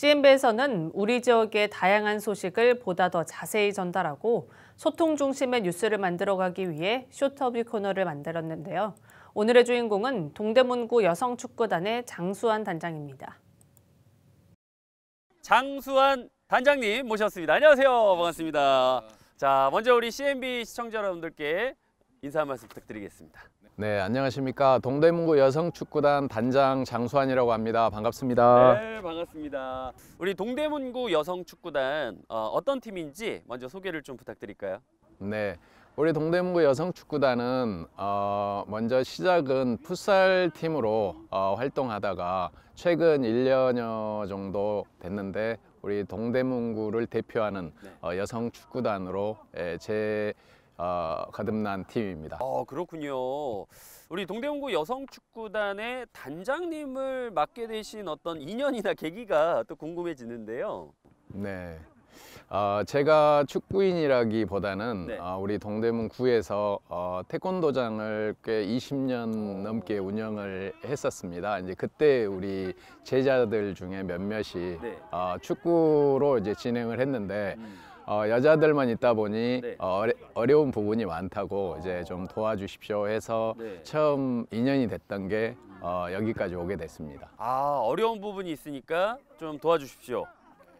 CNB에서는 우리 지역의 다양한 소식을 보다 더 자세히 전달하고 소통 중심의 뉴스를 만들어가기 위해 쇼터뷰 코너를 만들었는데요. 오늘의 주인공은 동대문구 여성축구단의 장수환 단장입니다. 장수환 단장님 모셨습니다. 안녕하세요. 반갑습니다. 네. 자, 먼저 우리 CNB 시청자 여러분들께 인사 한 말씀 부탁드리겠습니다. 네, 안녕하십니까. 동대문구 여성축구단 단장 장수환이라고 합니다. 반갑습니다. 네, 반갑습니다. 우리 동대문구 여성축구단 어, 어떤 팀인지 먼저 소개를 좀 부탁드릴까요? 네, 우리 동대문구 여성축구단은 어, 먼저 시작은 풋살 팀으로 어, 활동하다가 최근 1년여 정도 됐는데 우리 동대문구를 대표하는 네. 어, 여성축구단으로 예, 제 어, 거듭난 팀입니다. 어, 그렇군요. 우리 동대문구 여성축구단의 단장님을 맡게 되신 어떤 인연이나 계기가 또 궁금해지는데요. 네. 어, 제가 축구인이라기보다는 네. 어, 우리 동대문구에서 어, 태권도장을 꽤 20년 넘게 운영을 했었습니다. 이제 그때 우리 제자들 중에 몇몇이 네. 어, 축구로 이제 진행을 했는데 음. 어, 여자들만 있다 보니 네. 어, 어려, 운 부분이 많다고 아... 이제 좀 도와주십시오 해서 네. 처음 인연이 됐던 게 어, 여기까지 오게 됐습니다. 아 어려운 부분이 있으니까 좀 도와주십시오.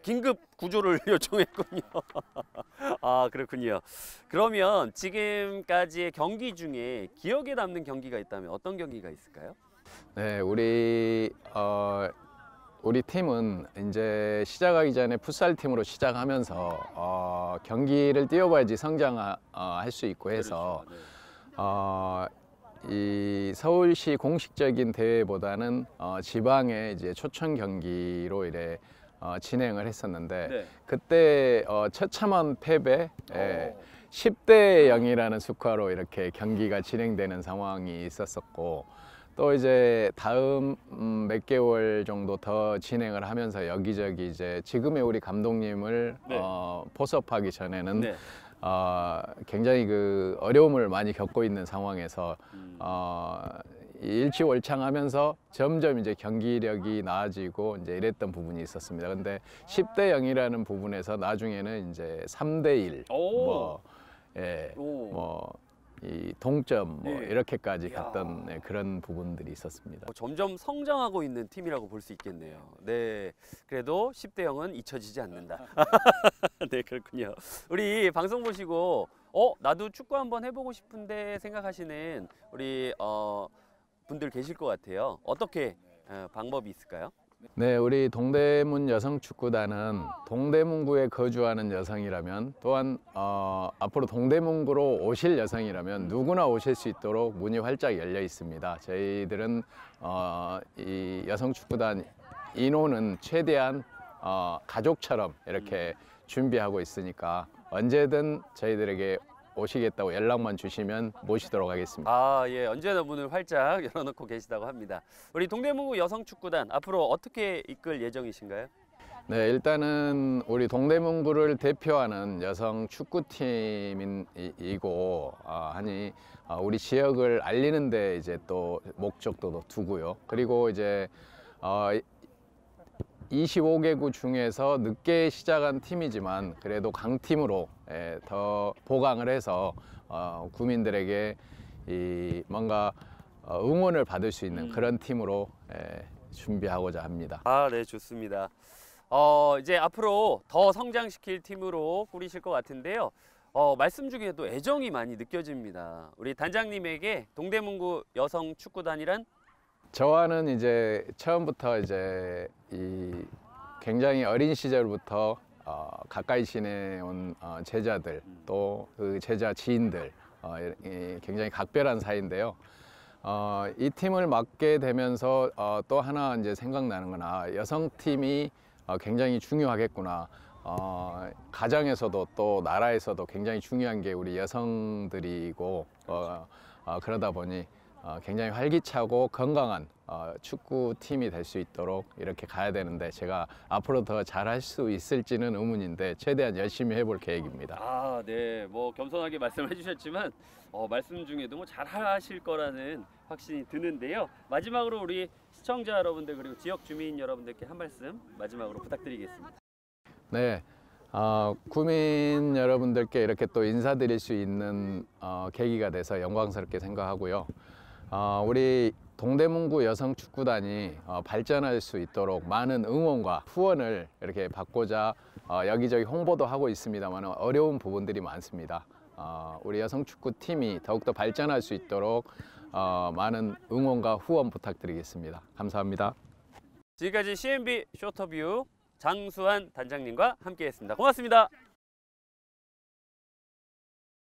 긴급 구조를 요청했군요. 아 그렇군요. 그러면 지금까지의 경기 중에 기억에 남는 경기가 있다면 어떤 경기가 있을까요? 네, 우리 어, 우리 팀은 이제 시작하기 전에 풋살 팀으로 시작하면서 어, 경기를 뛰어봐야지 성장할 어, 수 있고 해서 그렇죠. 네. 어, 이 서울시 공식적인 대회보다는 어, 지방의 이제 초청 경기로 이래 어, 진행을 했었는데 네. 그때 어, 처참한 패배 예, 10대 어. 0이라는 스코로 이렇게 경기가 진행되는 상황이 있었었고 또 이제 다음 음, 몇 개월 정도 더 진행을 하면서 여기저기 이제 지금의 우리 감독님을 네. 어, 포섭하기 전에는 네. 어, 굉장히 그 어려움을 많이 겪고 있는 상황에서 음. 어, 일치월창하면서 점점 이제 경기력이 나아지고 이제 이랬던 부분이 있었습니다. 근데 10대 0이라는 부분에서 나중에는 이제 3대 1, 오. 뭐, 예, 뭐이 동점 뭐 네. 이렇게까지 갔던 네, 그런 부분들이 있었습니다. 뭐 점점 성장하고 있는 팀이라고 볼 수 있겠네요. 네, 그래도 10대 0은 잊혀지지 않는다. 네, 그렇군요. 우리 방송 보시고 어 나도 축구 한번 해보고 싶은데 생각하시는 우리 어, 분들 계실 것 같아요. 어떻게 어, 방법이 있을까요? 네, 우리 동대문 여성축구단은 동대문구에 거주하는 여성이라면 또한 어, 앞으로 동대문구로 오실 여성이라면 누구나 오실 수 있도록 문이 활짝 열려 있습니다. 저희들은 어, 이 여성축구단 인원은 최대한 어, 가족처럼 이렇게 준비하고 있으니까 언제든 저희들에게 오시겠다고 연락만 주시면 모시도록 하겠습니다. 아, 예. 언제나 문을 활짝 열어놓고 계시다고 합니다. 우리 동대문구 여성축구단 앞으로 어떻게 이끌 예정이신가요? 네, 일단은 우리 동대문구를 대표하는 여성 축구팀이고, 아, 아니, 아, 우리 지역을 알리는데 이제 또 목적도 두고요. 그리고 이제, 어, 25개구 중에서 늦게 시작한 팀이지만 그래도 강팀으로 예, 더 보강을 해서 구민들에게 어, 뭔가 어, 응원을 받을 수 있는 음. 그런 팀으로 예, 준비하고자 합니다. 아, 네, 좋습니다. 어, 이제 앞으로 더 성장시킬 팀으로 꾸리실 것 같은데요. 어, 말씀 중에도 애정이 많이 느껴집니다. 우리 단장님에게 동대문구 여성 축구단이란 저와는 이제 처음부터 이제 이 굉장히 어린 시절부터 어, 가까이 지내온 어, 제자들 또 그 제자 지인들 어, 이, 굉장히 각별한 사이인데요. 어, 이 팀을 맡게 되면서 어, 또 하나 이제 생각나는 건 아, 여성 팀이 어, 굉장히 중요하겠구나. 어, 가정에서도 또 나라에서도 굉장히 중요한 게 우리 여성들이고 어, 어, 그러다 보니 어, 굉장히 활기차고 건강한 어, 축구팀이 될 수 있도록 이렇게 가야 되는데 제가 앞으로 더 잘할 수 있을지는 의문인데 최대한 열심히 해볼 계획입니다. 아, 네. 뭐 겸손하게 말씀해 주셨지만 어, 말씀 중에도 뭐 잘하실 거라는 확신이 드는데요. 마지막으로 우리 시청자 여러분들 그리고 지역 주민 여러분들께 한 말씀 마지막으로 부탁드리겠습니다. 네. 어, 구민 여러분들께 이렇게 또 인사드릴 수 있는 어, 계기가 돼서 영광스럽게 생각하고요. 어, 우리 동대문구 여성축구단이 어, 발전할 수 있도록 많은 응원과 후원을 이렇게 받고자 어, 여기저기 홍보도 하고 있습니다만 어려운 부분들이 많습니다. 어, 우리 여성축구팀이 더욱더 발전할 수 있도록 어, 많은 응원과 후원 부탁드리겠습니다. 감사합니다. 지금까지 CMB 쇼터뷰 장수환 단장님과 함께했습니다. 고맙습니다.